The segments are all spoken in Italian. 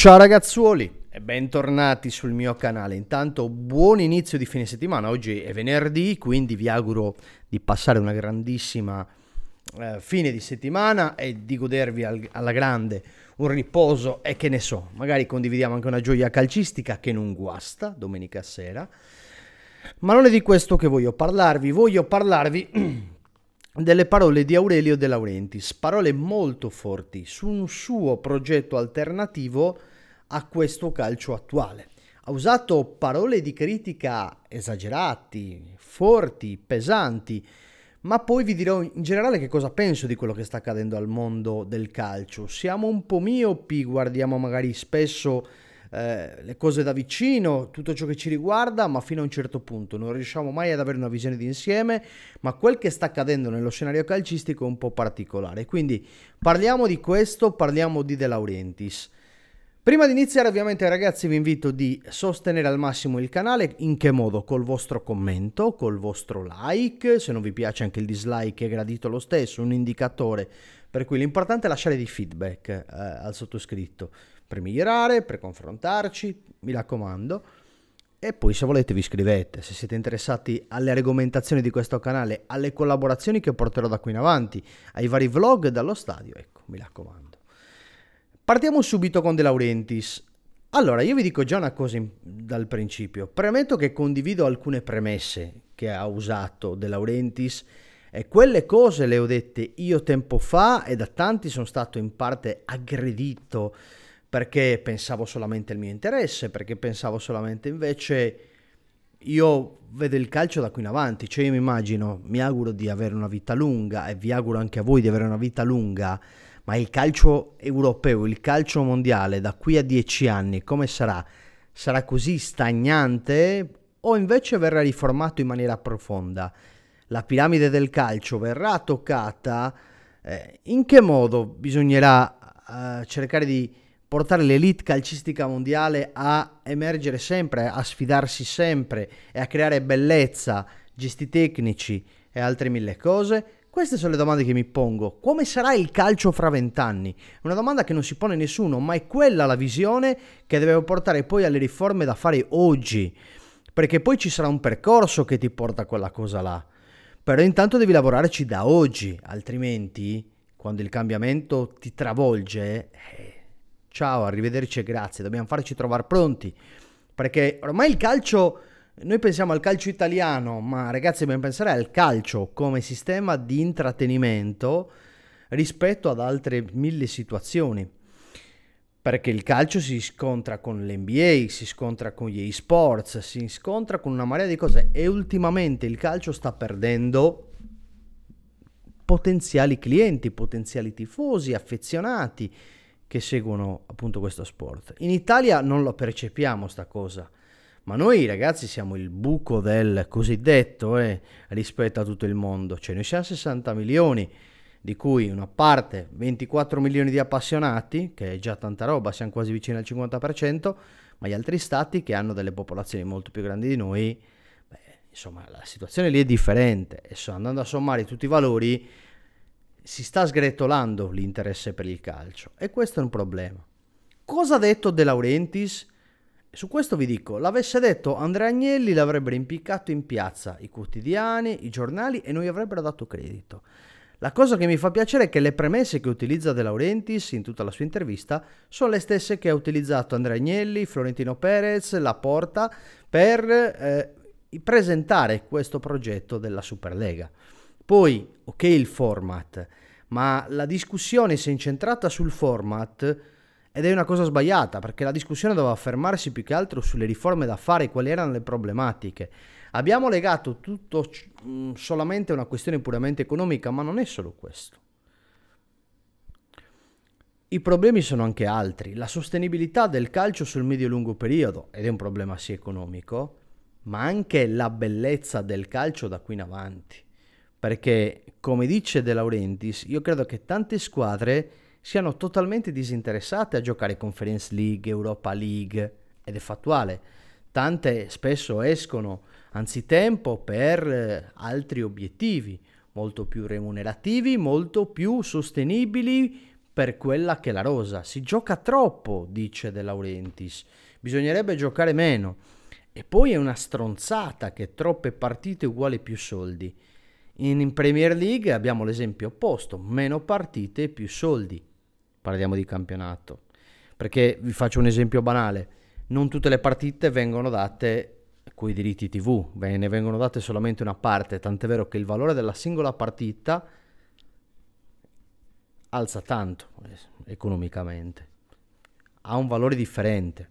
Ciao ragazzuoli e bentornati sul mio canale. Intanto buon inizio di fine settimana, oggi è venerdì, quindi vi auguro di passare una grandissima eh, fine di settimana e di godervi al, alla grande un riposo e che ne so, magari condividiamo anche una gioia calcistica che non guasta domenica sera. Ma non è di questo che voglio parlarvi, voglio parlarvi delle parole di Aurelio De Laurentiis, parole molto forti su un suo progetto alternativo a questo calcio attuale. Ha usato parole di critica esagerati, forti, pesanti, ma poi vi dirò in generale che cosa penso di quello che sta accadendo al mondo del calcio. Siamo un po' miopi, guardiamo magari spesso eh, le cose da vicino, tutto ciò che ci riguarda, ma fino a un certo punto non riusciamo mai ad avere una visione d'insieme, ma quel che sta accadendo nello scenario calcistico è un po' particolare. Quindi parliamo di questo, parliamo di De Laurentiis. Prima di iniziare ovviamente ragazzi vi invito di sostenere al massimo il canale, in che modo? Col vostro commento, col vostro like, se non vi piace anche il dislike è gradito lo stesso, un indicatore, per cui l'importante è lasciare dei feedback eh, al sottoscritto, per migliorare, per confrontarci, mi raccomando. E poi se volete vi iscrivete, se siete interessati alle argomentazioni di questo canale, alle collaborazioni che porterò da qui in avanti, ai vari vlog dallo stadio, ecco, mi raccomando. Partiamo subito con De Laurentiis. Allora, io vi dico già una cosa in, dal principio. Premetto che condivido alcune premesse che ha usato De Laurentiis e quelle cose le ho dette io tempo fa e da tanti sono stato in parte aggredito perché pensavo solamente al mio interesse, perché pensavo solamente invece io vedo il calcio da qui in avanti, cioè io mi immagino, mi auguro di avere una vita lunga e vi auguro anche a voi di avere una vita lunga ma il calcio europeo, il calcio mondiale da qui a dieci anni come sarà? Sarà così stagnante o invece verrà riformato in maniera profonda? La piramide del calcio verrà toccata? Eh, in che modo bisognerà eh, cercare di portare l'elite calcistica mondiale a emergere sempre, a sfidarsi sempre e a creare bellezza, gesti tecnici e altre mille cose? Queste sono le domande che mi pongo. Come sarà il calcio fra vent'anni? Una domanda che non si pone nessuno, ma è quella la visione che deve portare poi alle riforme da fare oggi. Perché poi ci sarà un percorso che ti porta a quella cosa là. Però intanto devi lavorarci da oggi, altrimenti quando il cambiamento ti travolge, eh, ciao, arrivederci e grazie, dobbiamo farci trovare pronti. Perché ormai il calcio noi pensiamo al calcio italiano, ma ragazzi dobbiamo pensare al calcio come sistema di intrattenimento rispetto ad altre mille situazioni. Perché il calcio si scontra con l'NBA, si scontra con gli esports, si scontra con una marea di cose e ultimamente il calcio sta perdendo potenziali clienti, potenziali tifosi, affezionati che seguono appunto questo sport. In Italia non lo percepiamo sta cosa ma noi ragazzi siamo il buco del cosiddetto eh, rispetto a tutto il mondo, cioè noi siamo 60 milioni, di cui una parte 24 milioni di appassionati, che è già tanta roba, siamo quasi vicini al 50%, ma gli altri stati che hanno delle popolazioni molto più grandi di noi, beh, insomma la situazione lì è differente e so, andando a sommare tutti i valori si sta sgretolando l'interesse per il calcio e questo è un problema. Cosa ha detto De Laurentiis? Su questo vi dico, l'avesse detto Andrea Agnelli l'avrebbero impiccato in piazza i quotidiani, i giornali e non gli avrebbero dato credito. La cosa che mi fa piacere è che le premesse che utilizza De Laurentiis in tutta la sua intervista sono le stesse che ha utilizzato Andrea Agnelli, Florentino Perez, Laporta per eh, presentare questo progetto della Superlega. Poi, ok il format, ma la discussione si è incentrata sul format ed è una cosa sbagliata, perché la discussione doveva fermarsi più che altro sulle riforme da fare, quali erano le problematiche. Abbiamo legato tutto mm, solamente a una questione puramente economica, ma non è solo questo. I problemi sono anche altri. La sostenibilità del calcio sul medio-lungo e periodo, ed è un problema sì economico, ma anche la bellezza del calcio da qui in avanti. Perché, come dice De Laurentiis, io credo che tante squadre siano totalmente disinteressate a giocare Conference League, Europa League ed è fattuale. Tante spesso escono anzitempo per eh, altri obiettivi, molto più remunerativi, molto più sostenibili per quella che è la rosa. Si gioca troppo, dice De Laurentiis, bisognerebbe giocare meno. E poi è una stronzata che troppe partite uguali più soldi. In Premier League abbiamo l'esempio opposto, meno partite più soldi parliamo di campionato. Perché vi faccio un esempio banale, non tutte le partite vengono date coi diritti TV, ne vengono date solamente una parte, tant'è vero che il valore della singola partita alza tanto eh, economicamente, ha un valore differente.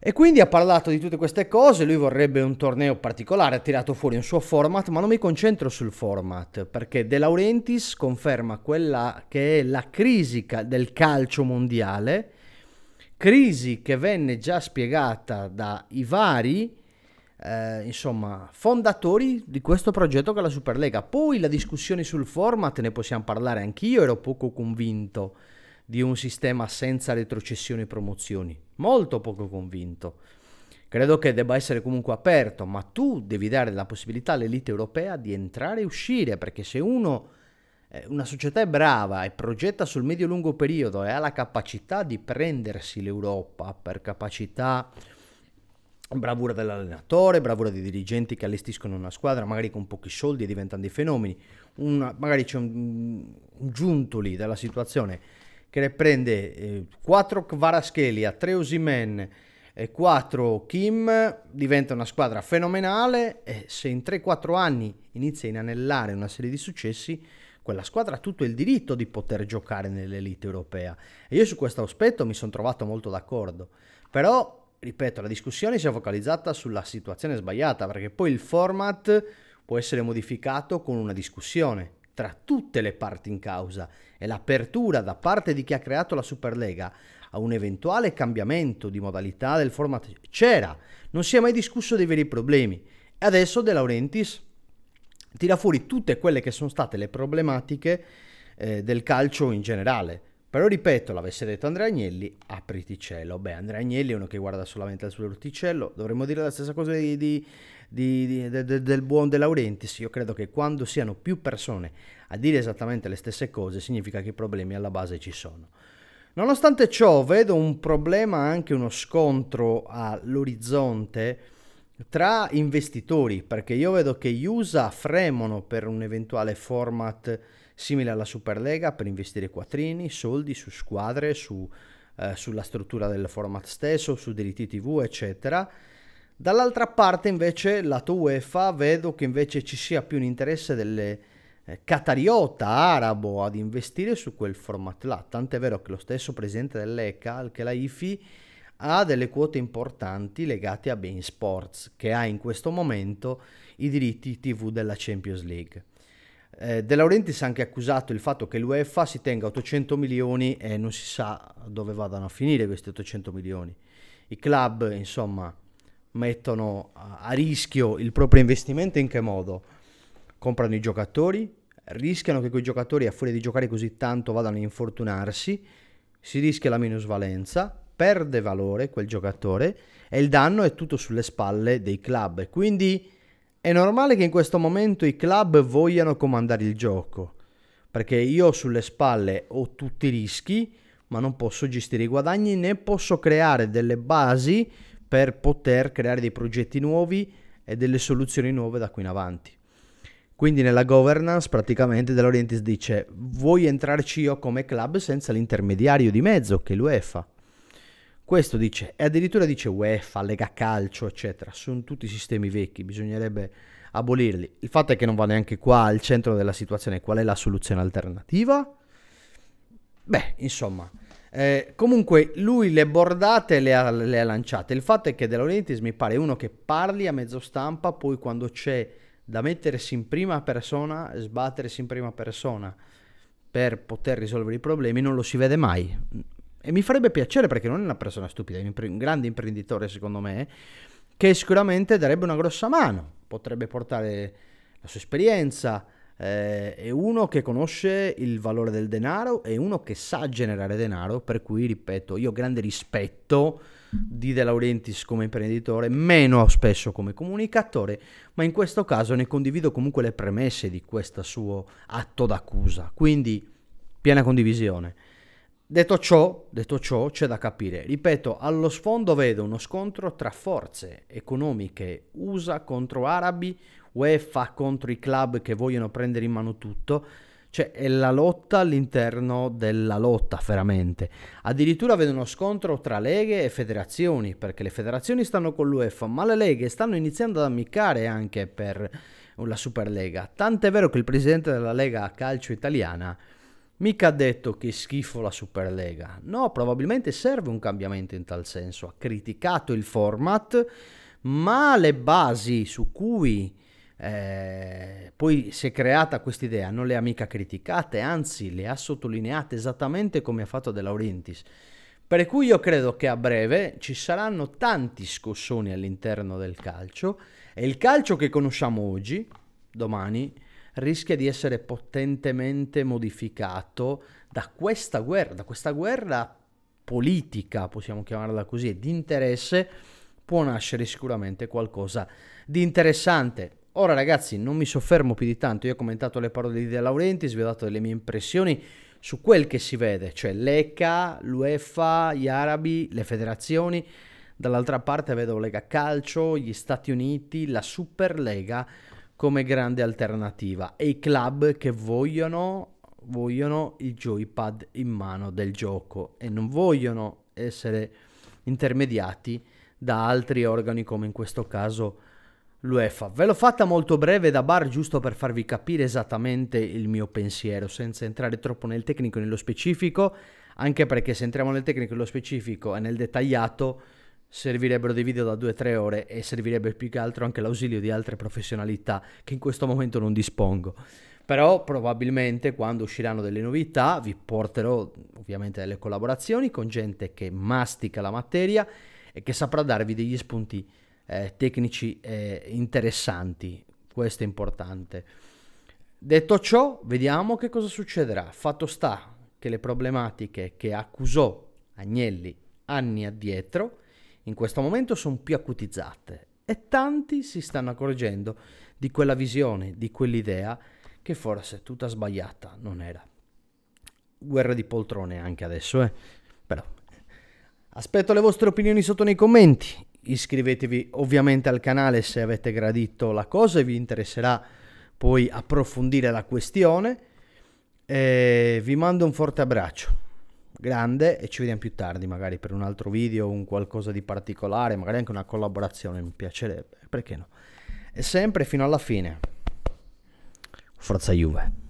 E quindi ha parlato di tutte queste cose, lui vorrebbe un torneo particolare, ha tirato fuori un suo format, ma non mi concentro sul format, perché De Laurentiis conferma quella che è la crisi del calcio mondiale, crisi che venne già spiegata dai vari eh, insomma, fondatori di questo progetto che è la Superlega. Poi la discussione sul format, ne possiamo parlare anch'io, ero poco convinto di un sistema senza retrocessioni e promozioni. Molto poco convinto. Credo che debba essere comunque aperto, ma tu devi dare la possibilità all'elite europea di entrare e uscire, perché se uno, eh, una società è brava e progetta sul medio-lungo periodo e ha la capacità di prendersi l'Europa per capacità bravura dell'allenatore, bravura dei dirigenti che allestiscono una squadra, magari con pochi soldi e diventano dei fenomeni, una, magari c'è un, un giunto lì dalla situazione che ne prende eh, 4 Kvaraschelia, 3 Osimen e 4 Kim, diventa una squadra fenomenale e se in 3-4 anni inizia a inanellare una serie di successi, quella squadra ha tutto il diritto di poter giocare nell'elite europea. E io su questo aspetto mi sono trovato molto d'accordo. Però, ripeto, la discussione si è focalizzata sulla situazione sbagliata, perché poi il format può essere modificato con una discussione tra tutte le parti in causa e l'apertura da parte di chi ha creato la Superlega a un eventuale cambiamento di modalità del format c'era, non si è mai discusso dei veri problemi e adesso De Laurentiis tira fuori tutte quelle che sono state le problematiche eh, del calcio in generale però ripeto, l'avesse detto Andrea Agnelli, apriti cielo. Beh, Andrea Agnelli è uno che guarda solamente al suo orticello. Dovremmo dire la stessa cosa di, di, di, de, de, del buon De Laurentiis. Io credo che quando siano più persone a dire esattamente le stesse cose, significa che i problemi alla base ci sono. Nonostante ciò, vedo un problema, anche uno scontro all'orizzonte tra investitori, perché io vedo che gli USA fremono per un eventuale format simile alla Superlega per investire quattrini, soldi su squadre, su, eh, sulla struttura del format stesso, su diritti TV, eccetera. Dall'altra parte invece, lato UEFA, vedo che invece ci sia più un interesse delle eh, catariota arabo ad investire su quel format là. Tant'è vero che lo stesso presidente dell'ECA, che la IFI, ha delle quote importanti legate a Bain Sports, che ha in questo momento i diritti TV della Champions League. Eh, De Laurentiis ha anche accusato il fatto che l'UEFA si tenga 800 milioni e non si sa dove vadano a finire questi 800 milioni. I club, insomma, mettono a rischio il proprio investimento in che modo? Comprano i giocatori, rischiano che quei giocatori a furia di giocare così tanto vadano a infortunarsi, si rischia la minusvalenza, perde valore quel giocatore e il danno è tutto sulle spalle dei club. Quindi è normale che in questo momento i club vogliano comandare il gioco, perché io sulle spalle ho tutti i rischi, ma non posso gestire i guadagni né posso creare delle basi per poter creare dei progetti nuovi e delle soluzioni nuove da qui in avanti. Quindi nella governance praticamente dell'Orientis dice vuoi entrarci io come club senza l'intermediario di mezzo che è l'UEFA. Questo dice, e addirittura dice UEFA, Lega Calcio, eccetera. Sono tutti sistemi vecchi, bisognerebbe abolirli. Il fatto è che non va neanche qua al centro della situazione. Qual è la soluzione alternativa? Beh, insomma, eh, comunque lui le bordate le ha, le ha, lanciate. Il fatto è che De Laurentiis mi pare uno che parli a mezzo stampa, poi quando c'è da mettersi in prima persona, sbattersi in prima persona per poter risolvere i problemi, non lo si vede mai e mi farebbe piacere perché non è una persona stupida, è un, un grande imprenditore secondo me, che sicuramente darebbe una grossa mano, potrebbe portare la sua esperienza, eh, è uno che conosce il valore del denaro, è uno che sa generare denaro, per cui ripeto, io ho grande rispetto di De Laurentiis come imprenditore, meno spesso come comunicatore, ma in questo caso ne condivido comunque le premesse di questo suo atto d'accusa, quindi piena condivisione. Detto ciò, detto ciò, c'è da capire, ripeto, allo sfondo vedo uno scontro tra forze economiche USA contro arabi, UEFA contro i club che vogliono prendere in mano tutto, cioè è la lotta all'interno della lotta, veramente. Addirittura vedo uno scontro tra leghe e federazioni, perché le federazioni stanno con l'UEFA, ma le leghe stanno iniziando ad ammiccare anche per la Superlega. Tant'è vero che il presidente della Lega Calcio Italiana Mica ha detto che schifo la Superlega. No, probabilmente serve un cambiamento in tal senso. Ha criticato il format, ma le basi su cui eh, poi si è creata questa idea non le ha mica criticate, anzi le ha sottolineate esattamente come ha fatto De Laurentiis. Per cui io credo che a breve ci saranno tanti scossoni all'interno del calcio e il calcio che conosciamo oggi, domani, rischia di essere potentemente modificato da questa guerra, da questa guerra politica, possiamo chiamarla così, e di interesse può nascere sicuramente qualcosa di interessante. Ora ragazzi non mi soffermo più di tanto, io ho commentato le parole di De Laurenti, vi ho dato delle mie impressioni su quel che si vede, cioè l'ECA, l'UEFA, gli arabi, le federazioni, dall'altra parte vedo Lega Calcio, gli Stati Uniti, la Superlega, come grande alternativa e i club che vogliono, vogliono il joypad in mano del gioco e non vogliono essere intermediati da altri organi come in questo caso l'UEFA. Ve l'ho fatta molto breve da bar giusto per farvi capire esattamente il mio pensiero, senza entrare troppo nel tecnico e nello specifico, anche perché se entriamo nel tecnico e nello specifico e nel dettagliato servirebbero dei video da 2-3 ore e servirebbe più che altro anche l'ausilio di altre professionalità che in questo momento non dispongo. Però probabilmente quando usciranno delle novità vi porterò ovviamente delle collaborazioni con gente che mastica la materia e che saprà darvi degli spunti eh, tecnici eh, interessanti. Questo è importante. Detto ciò, vediamo che cosa succederà. Fatto sta che le problematiche che accusò Agnelli anni addietro in questo momento sono più acutizzate e tanti si stanno accorgendo di quella visione, di quell'idea che forse tutta sbagliata non era. Guerra di poltrone anche adesso, eh? Però. Aspetto le vostre opinioni sotto nei commenti, iscrivetevi ovviamente al canale se avete gradito la cosa e vi interesserà poi approfondire la questione. E vi mando un forte abbraccio grande e ci vediamo più tardi magari per un altro video, un qualcosa di particolare, magari anche una collaborazione, mi piacerebbe, perché no? E sempre fino alla fine, Forza Juve.